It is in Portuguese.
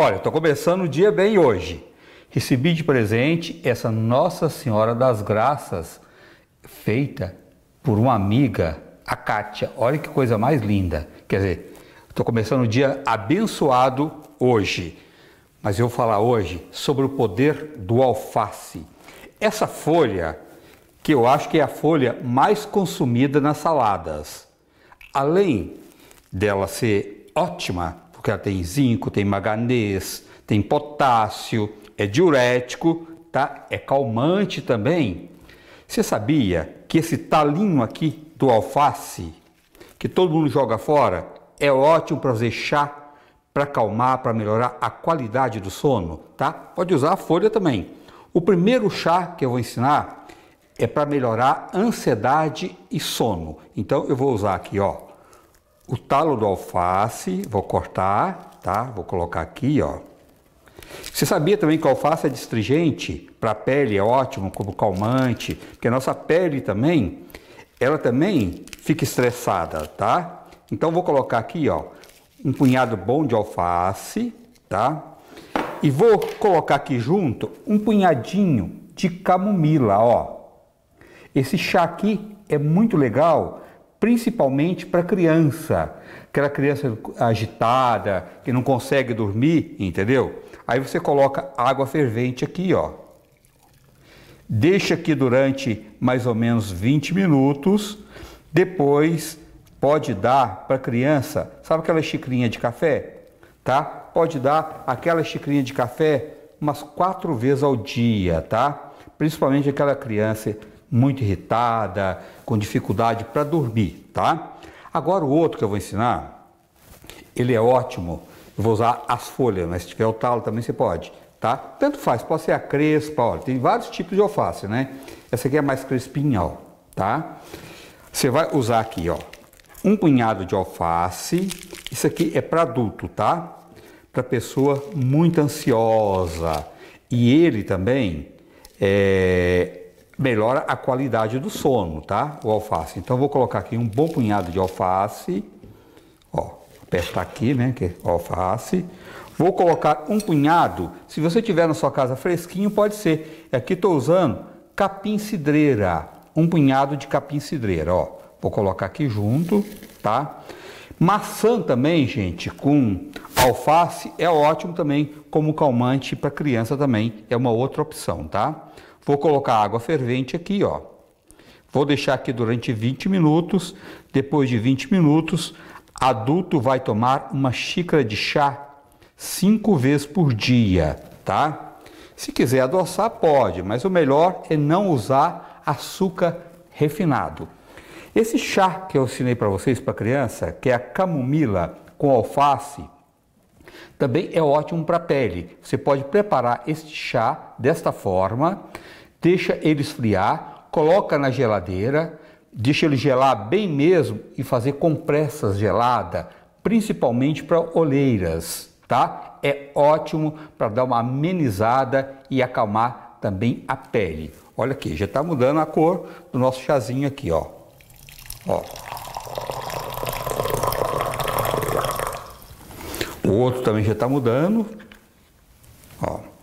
Olha, estou começando o dia bem hoje. Recebi de presente essa Nossa Senhora das Graças, feita por uma amiga, a Kátia. Olha que coisa mais linda. Quer dizer, estou começando o dia abençoado hoje. Mas eu vou falar hoje sobre o poder do alface. Essa folha, que eu acho que é a folha mais consumida nas saladas, além dela ser ótima porque ela tem zinco, tem manganês, tem potássio, é diurético, tá? É calmante também. Você sabia que esse talinho aqui do alface, que todo mundo joga fora, é ótimo para fazer chá para acalmar, para melhorar a qualidade do sono, tá? Pode usar a folha também. O primeiro chá que eu vou ensinar é para melhorar ansiedade e sono. Então eu vou usar aqui, ó, o talo do alface, vou cortar, tá? Vou colocar aqui, ó. Você sabia também que alface é destringente? Para a pele é ótimo, como calmante, porque a nossa pele também, ela também fica estressada, tá? Então vou colocar aqui, ó, um punhado bom de alface, tá? E vou colocar aqui junto um punhadinho de camomila, ó. Esse chá aqui é muito legal principalmente para criança, aquela criança agitada, que não consegue dormir, entendeu? Aí você coloca água fervente aqui, ó. Deixa aqui durante mais ou menos 20 minutos. Depois pode dar para criança, sabe aquela xicrinha de café? Tá? Pode dar aquela xicrinha de café umas quatro vezes ao dia, tá? Principalmente aquela criança muito irritada, com dificuldade para dormir, tá? Agora o outro que eu vou ensinar, ele é ótimo. Eu vou usar as folhas, mas se tiver o talo também você pode, tá? Tanto faz, pode ser a crespa, olha, tem vários tipos de alface, né? Essa aqui é mais crespinha, ó, tá? Você vai usar aqui, ó, um punhado de alface. Isso aqui é para adulto, tá? Para pessoa muito ansiosa. E ele também é melhora a qualidade do sono, tá? O alface. Então vou colocar aqui um bom punhado de alface. Ó, apertar aqui, né? Que é alface. Vou colocar um punhado. Se você tiver na sua casa fresquinho, pode ser. Aqui estou usando capim cidreira. Um punhado de capim cidreira, ó. Vou colocar aqui junto, tá? Maçã também, gente, com alface é ótimo também como calmante para criança também. É uma outra opção, tá? Vou colocar água fervente aqui, ó. Vou deixar aqui durante 20 minutos. Depois de 20 minutos, adulto vai tomar uma xícara de chá cinco vezes por dia, tá? Se quiser adoçar, pode, mas o melhor é não usar açúcar refinado. Esse chá que eu ensinei para vocês, para criança, que é a camomila com alface, também é ótimo para pele. Você pode preparar este chá desta forma, deixa ele esfriar, coloca na geladeira, deixa ele gelar bem mesmo e fazer compressas gelada, principalmente para oleiras, tá? É ótimo para dar uma amenizada e acalmar também a pele. Olha aqui, já está mudando a cor do nosso chazinho aqui, ó. Ó. O outro também já está mudando. Ó.